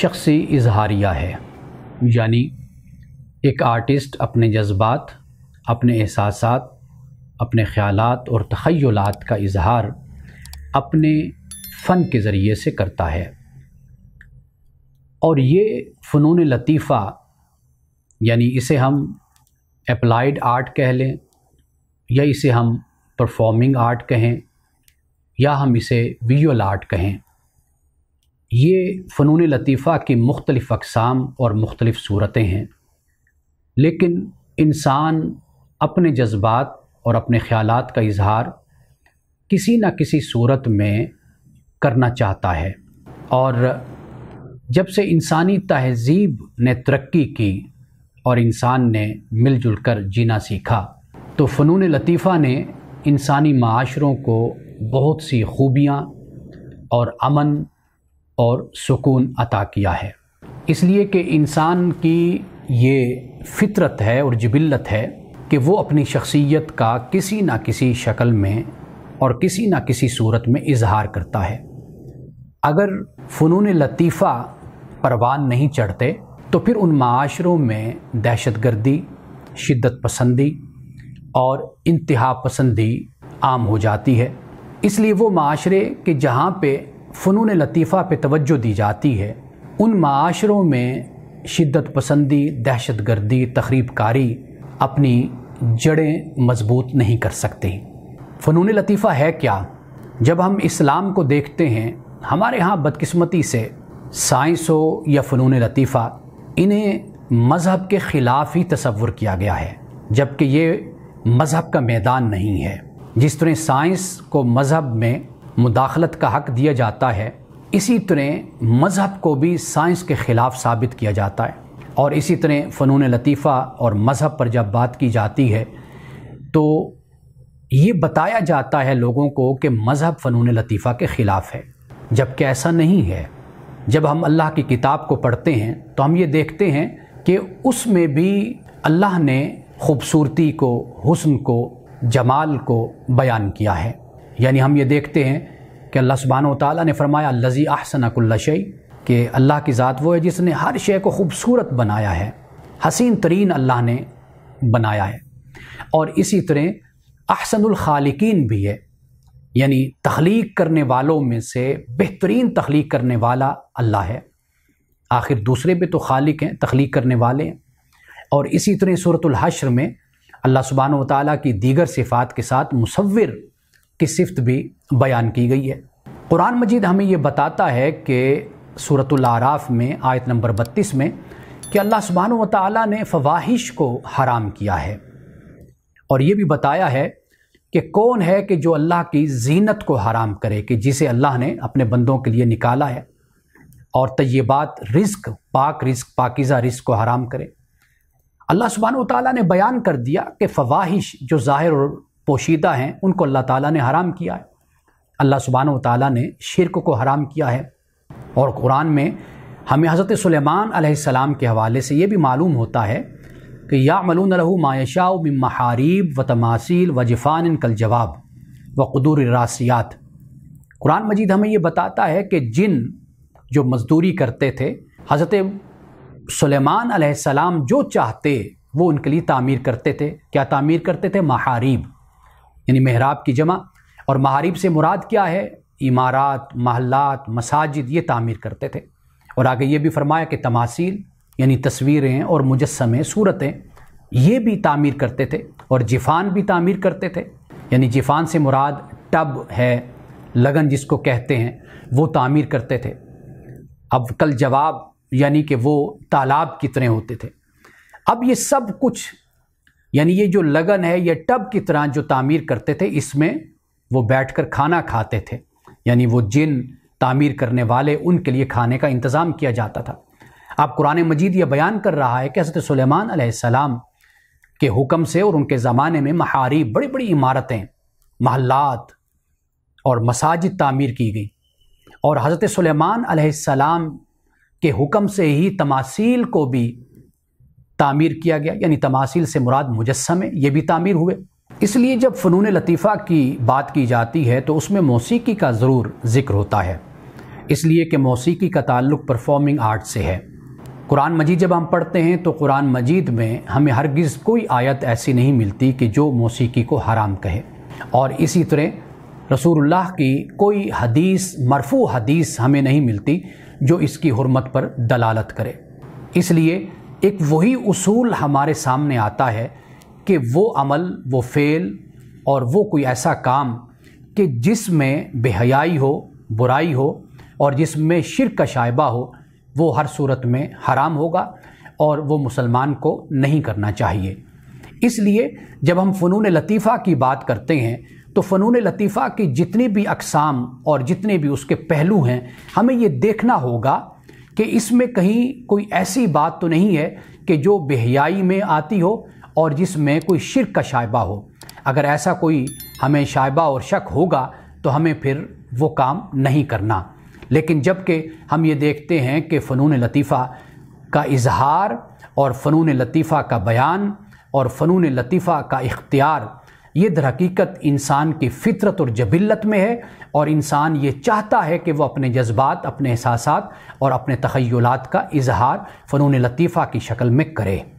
शख्सी इजहारिया है यानी एक आर्टिस्ट अपने जज्बात अपने एहसास अपने ख्यालात और तखयलात का इजहार अपने फ़न के ज़रिए से करता है और ये फ़नून लतीफ़ा यानी इसे हम अप्लाइड आर्ट कह लें या इसे हम परफॉर्मिंग आर्ट कहें या हम इसे विजुअल आर्ट कहें ये फ़नून लतीफ़ा की मुख्तलिफ़ अकसाम और मुख्तलिफ़ सूरतें हैं लेकिन इंसान अपने जज्बात और अपने ख़्याल का इजहार किसी न किसी सूरत में करना चाहता है और जब से इंसानी तहजीब ने तरक्की की और इंसान ने मिलजुल कर जीना सीखा तो फ़नून लतीफ़ा ने इंसानी माशरों को बहुत सी खूबियाँ और अमन और सुकून अता किया है इसलिए कि इंसान की ये फितरत है और जबिल्लत है कि वो अपनी शख्सियत का किसी ना किसी शक्ल में और किसी ना किसी सूरत में इजहार करता है अगर फ़नून लतीफ़ा परवान नहीं चढ़ते तो फिर उन माशरों में दहशत गर्दी शिद्दत पसंदी और इंतहा पसंदी आम हो जाती है इसलिए वो माशरे के जहाँ पे फ़नून लतीफ़ा पे तवज्जो दी जाती है उन माशरों में शिद्दत पसंदी दहशत गर्दी कारी अपनी जड़ें मजबूत नहीं कर सकती फ़नून लतीफ़ा है क्या जब हम इस्लाम को देखते हैं हमारे यहाँ बदकिस्मती से साइंस हो या फ़नून लतीफ़ा इन्हें मज़हब के ख़िलाफ़ ही तसवर किया गया है जबकि ये मज़हब का मैदान नहीं है जिस तरह साइंस को मज़हब में मुदाखलत का हक दिया जाता है इसी तरह मज़हब को भी साइंस के ख़िलाफ़ साबित किया जाता है और इसी तरह फ़नून लतीफ़ा और मज़हब पर जब बात की जाती है तो ये बताया जाता है लोगों को कि मज़हब फ़नून लतीफ़ा के ख़िलाफ़ है जबकि ऐसा नहीं है जब हम अल्लाह की किताब को पढ़ते हैं तो हम ये देखते हैं कि उसमें भी अल्लाह ने खूबसूरती को हुस्न को जमाल को बयान किया है यानी हम ये देखते हैं कि अल्लाह सुबहान ताली ने फरमाया लजी आहसनकुल्ला शई कि अल्लाह की ज़ात वो है जिसने हर शे को खूबसूरत बनाया है हसीन तरीन अल्लाह ने बनाया है और इसी तरह अहसनखालिकीन भी है यानी तख्लीक करने वालों में से बेहतरीन तख्लीक करने वाला अल्लाह है आखिर दूसरे भी तो खालिक हैं तख्लीक करने वाले हैं और इसी तरह सूरतल हश्र में अल्लाह सुबहान ताली की दीगर सिफ़ात के साथ मुसविर की सिफत भी बयान की गई है कुरान मजीद हमें यह बताता है कि सूरतलाराफ में आयत नंबर बत्तीस में कि अल्लाह सुबहान ताली ने फवाहिश को हराम किया है और ये भी बताया है कि कौन है कि जो अल्लाह की जीनत को हराम करे कि जिसे अल्लाह ने अपने बंदों के लिए निकाला है और तयबात रिस्क पाक रिस्क पाकिज़ा रिस्क को हराम करे अल्लाह सुबहान ताली ने बयान कर दिया कि फवाहिश जो ज़ाहिर और पोशीदा हैं उनको अल्लाह ताला ने हराम किया है अल्लाह सुबहान ताली ने शिरक को हराम किया है और कुरान में हमें हज़रत सुलेमान सलाम के हवाले से ये भी मालूम होता है कि या मलून लहू मायशा बिन महारीब व तमासिल व जफ़ान कल जवाब व कदूर रासियात कुरान मजीद हमें ये बताता है कि जिन जो मज़दूरी करते थे हज़रत सुलेमान सलाम जो चाहते वो उनके लिए तामीर करते थे क्या तामीर करते थे महारीब यानी महराब की जमा और महारिब से मुराद क्या है इमारात महल्लात मसाजिद ये तामीर करते थे और आगे ये भी फरमाया कि तमासिल यानी तस्वीरें और मुजस्में सूरतें ये भी तामीर करते थे और जिफ़ान भी तामीर करते थे यानी जिफ़ान से मुराद टब है लगन जिसको कहते हैं वो तामीर करते थे अब कल जवाब यानी कि वो तालाब कितने होते थे अब ये सब कुछ यानी ये जो लगन है ये टब की तरह जो तामीर करते थे इसमें वो बैठकर खाना खाते थे यानी वो जिन तामीर करने वाले उनके लिए खाने का इंतज़ाम किया जाता था अब कुरान मजीद ये बयान कर रहा है कि हज़रत सलेमान के हुक्म से और उनके ज़माने में महारी बड़ी बड़ी इमारतें महल्लात और मसाजिद तामीर की गई और हज़रत सलेमान के हुक्म से ही तमासील को भी तामीर किया गया यानी तमासिल से मुराद मुजस्मे ये भी तामीर हुए इसलिए जब फ़नून लतीफ़ा की बात की जाती है तो उसमें मौसीकी का ज़रूर ज़िक्र होता है इसलिए कि मौसीकी का ताल्लुक़ परफॉर्मिंग आर्ट से है कुरान मजीद जब हम पढ़ते हैं तो कुरान मजीद में हमें हरगिज़ कोई आयत ऐसी नहीं मिलती कि जो मौसीकी को हराम कहे और इसी तरह रसूलुल्लाह की कोई हदीस मरफू हदीस हमें नहीं मिलती जो इसकी हरमत पर दलालत करे इसलिए एक वही उसूल हमारे सामने आता है कि वो अमल वो फ़ेल और वो कोई ऐसा काम कि जिसमें बेहयाई हो बुराई हो और जिसमें शिरक का शायबा हो वो हर सूरत में हराम होगा और वो मुसलमान को नहीं करना चाहिए इसलिए जब हम फ़नून लतीफ़ा की बात करते हैं तो फ़नून लतीफ़ा की जितनी भी अकसाम और जितने भी उसके पहलू हैं हमें ये देखना होगा कि इसमें कहीं कोई ऐसी बात तो नहीं है कि जो बेहयाई में आती हो और जिसमें कोई शिरक का शायबा हो अगर ऐसा कोई हमें शायबा और शक होगा तो हमें फिर वो काम नहीं करना लेकिन जबकि हम ये देखते हैं कि फ़नून लतीफ़ा का इजहार और फ़नून लतीफ़ा का बयान और फ़नून लतीफ़ा का इख्तियार ये दर हकीकत इंसान की फितरत और जबिलत में है और इंसान ये चाहता है कि वह अपने जज्बात अपने एहसास और अपने तखयलात का इजहार फ़नून लतीफ़ा की शक्ल में करे